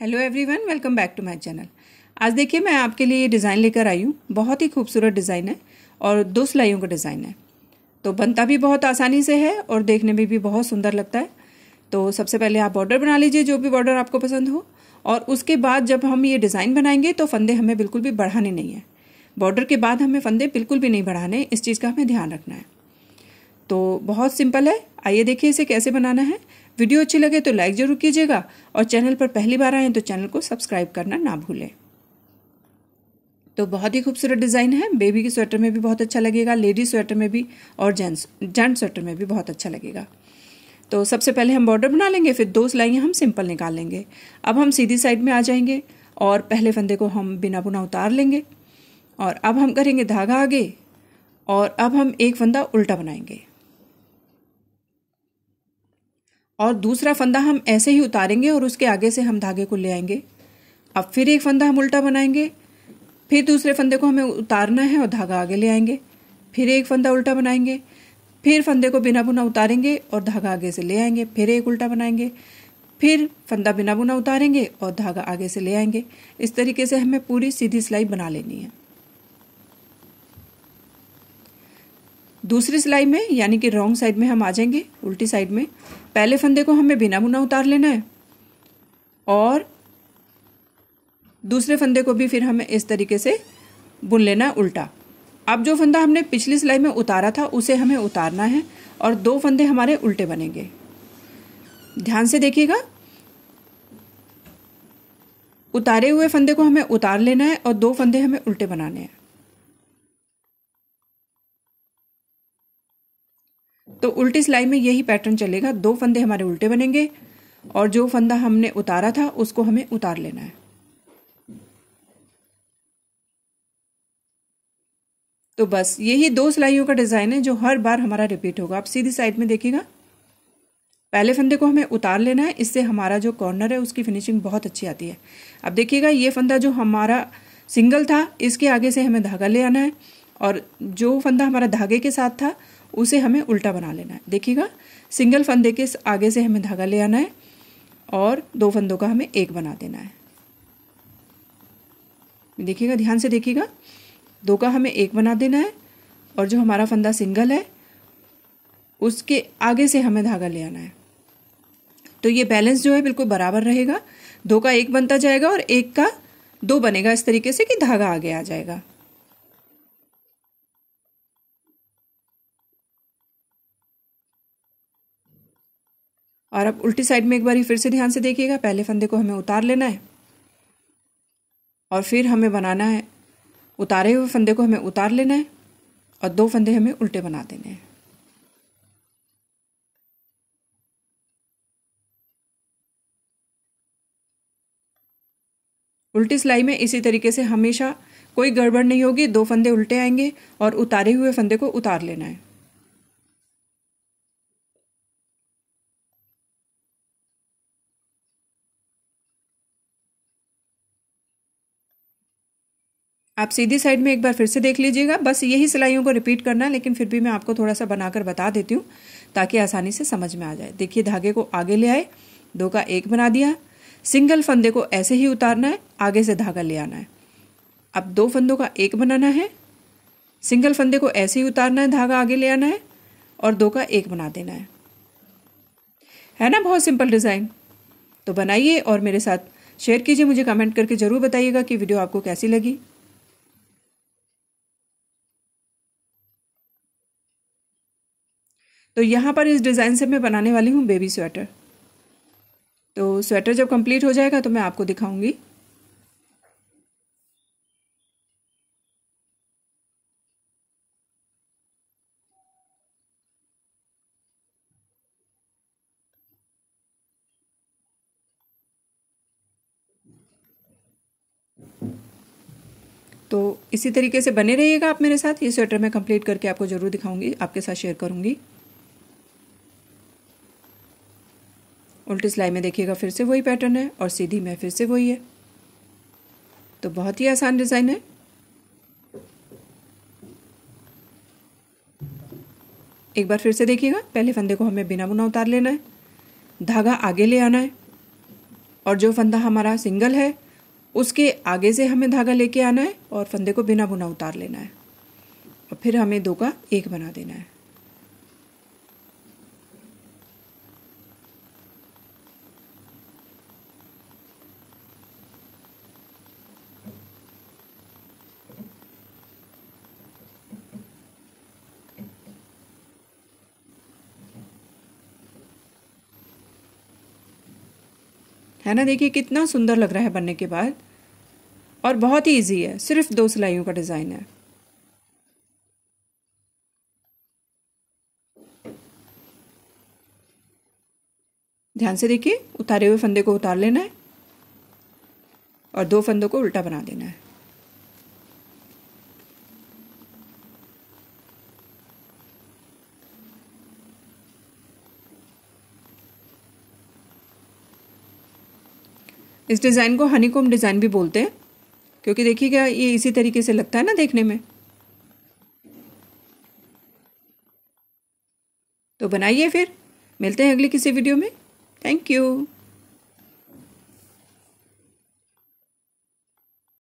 hello everyone welcome back to my channel आज देखिए मैं आपके लिए ये डिज़ाइन लेकर आई हूँ बहुत ही खूबसूरत डिज़ाइन है और दो सिलाइयों का डिज़ाइन है तो बनता भी बहुत आसानी से है और देखने में भी बहुत सुंदर लगता है तो सबसे पहले आप बॉर्डर बना लीजिए जो भी बॉर्डर आपको पसंद हो और उसके बाद जब हम ये डिज़ाइन बनाएंगे तो फंदे हमें बिल्कुल भी बढ़ाने नहीं है बॉर्डर के बाद हमें फंदे बिल्कुल भी नहीं बढ़ाने इस चीज़ का हमें ध्यान रखना है तो बहुत सिंपल है आइए देखिए इसे कैसे बनाना है वीडियो अच्छी लगे तो लाइक जरूर कीजिएगा और चैनल पर पहली बार आए तो चैनल को सब्सक्राइब करना ना भूलें तो बहुत ही खूबसूरत डिज़ाइन है बेबी के स्वेटर में भी बहुत अच्छा लगेगा लेडीज स्वेटर में भी और जेंट्स जेंट्स स्वेटर में भी बहुत अच्छा लगेगा तो सबसे पहले हम बॉर्डर बना लेंगे फिर दो सिलाइयाँ हम सिंपल निकाल लेंगे अब हम सीधी साइड में आ जाएंगे और पहले फंदे को हम बिना बुना उतार लेंगे और अब हम करेंगे धागा आगे और अब हम एक फंदा उल्टा बनाएंगे और दूसरा फंदा हम ऐसे ही उतारेंगे और उसके आगे से हम धागे को ले आएंगे अब फिर एक फंदा हम उल्टा बनाएंगे फिर दूसरे फंदे को हमें उतारना है और धागा आगे ले आएंगे फिर एक फंदा उल्टा बनाएंगे फिर फंदे को बिना बुना उतारेंगे और धागा आगे से ले आएंगे फिर एक उल्टा बनाएंगे फिर फंदा बिना बुना उतारेंगे और धागा आगे से ले आएंगे इस तरीके से हमें पूरी सीधी सिलाई बना लेनी है दूसरी सिलाई में यानी कि रॉन्ग साइड में हम आ जाएंगे उल्टी साइड में पहले फंदे को हमें बिना बुना उतार लेना है और दूसरे फंदे को भी फिर हमें इस तरीके से बुन लेना है उल्टा अब जो फंदा हमने पिछली सिलाई में उतारा था उसे हमें उतारना है और दो फंदे हमारे उल्टे बनेंगे ध्यान से देखिएगा उतारे हुए फंदे को हमें उतार लेना है और दो फंदे हमें उल्टे बनाने हैं तो उल्टी सिलाई में यही पैटर्न चलेगा दो फंदे हमारे उल्टे बनेंगे और जो फंदा हमने उतारा था उसको हमें उतार लेना है तो बस यही दो सिलाइयों का डिज़ाइन है जो हर बार हमारा रिपीट होगा आप सीधी साइड में देखिएगा पहले फंदे को हमें उतार लेना है इससे हमारा जो कॉर्नर है उसकी फिनिशिंग बहुत अच्छी आती है अब देखिएगा ये फंदा जो हमारा सिंगल था इसके आगे से हमें धागा ले आना है और जो फंदा हमारा धागे के साथ था उसे हमें उल्टा बना लेना है देखिएगा सिंगल फंदे के आगे से हमें धागा ले आना है और दो फंदों का हमें एक बना देना है देखिएगा ध्यान से देखिएगा दो का हमें एक बना देना है और जो हमारा फंदा सिंगल है उसके आगे से हमें धागा ले आना है तो ये बैलेंस जो है बिल्कुल बराबर रहेगा दो का एक बनता जाएगा और एक का दो बनेगा इस तरीके से कि धागा आगे आ जाएगा और अब उल्टी साइड में एक बार फिर से ध्यान से देखिएगा पहले फंदे को हमें उतार लेना है और फिर हमें बनाना है उतारे हुए फंदे को हमें उतार लेना है और दो फंदे हमें उल्टे बना देने हैं उल्टी सिलाई में इसी तरीके से हमेशा कोई गड़बड़ नहीं होगी दो फंदे उल्टे आएंगे और उतारे हुए फंदे को उतार लेना है आप सीधी साइड में एक बार फिर से देख लीजिएगा बस यही सिलाइयों को रिपीट करना लेकिन फिर भी मैं आपको थोड़ा सा बनाकर बता देती हूँ ताकि आसानी से समझ में आ जाए देखिए धागे को आगे ले आए दो का एक बना दिया सिंगल फंदे को ऐसे ही उतारना है आगे से धागा ले आना है अब दो फंदों का एक बनाना है सिंगल फंदे को ऐसे ही उतारना है धागा आगे ले आना है और दो का एक बना देना है है ना बहुत सिंपल डिज़ाइन तो बनाइए और मेरे साथ शेयर कीजिए मुझे कमेंट करके ज़रूर बताइएगा कि वीडियो आपको कैसी लगी तो यहाँ पर इस डिज़ाइन से मैं बनाने वाली हूँ बेबी स्वेटर तो स्वेटर जब कंप्लीट हो जाएगा तो मैं आपको दिखाऊंगी तो इसी तरीके से बने रहिएगा आप मेरे साथ ये स्वेटर मैं कंप्लीट करके आपको ज़रूर दिखाऊंगी आपके साथ शेयर करूंगी उल्टी सिलाई में देखिएगा फिर से वही पैटर्न है और सीधी में फिर से वही है तो बहुत ही आसान डिज़ाइन है एक बार फिर से देखिएगा पहले फंदे को हमें बिना बुना उतार लेना है धागा आगे ले आना है और जो फंदा हमारा सिंगल है उसके आगे से हमें धागा लेके आना है और फंदे को बिना बुना उतार लेना है और फिर हमें दो का एक बना देना है है ना देखिए कितना सुंदर लग रहा है बनने के बाद और बहुत ही ईजी है सिर्फ दो सिलाइयों का डिज़ाइन है ध्यान से देखिए उतारे हुए फंदे को उतार लेना है और दो फंदों को उल्टा बना देना है इस डिज़ाइन को कोम डिज़ाइन भी बोलते हैं क्योंकि देखिएगा ये इसी तरीके से लगता है ना देखने में तो बनाइए फिर मिलते हैं अगली किसी वीडियो में थैंक यू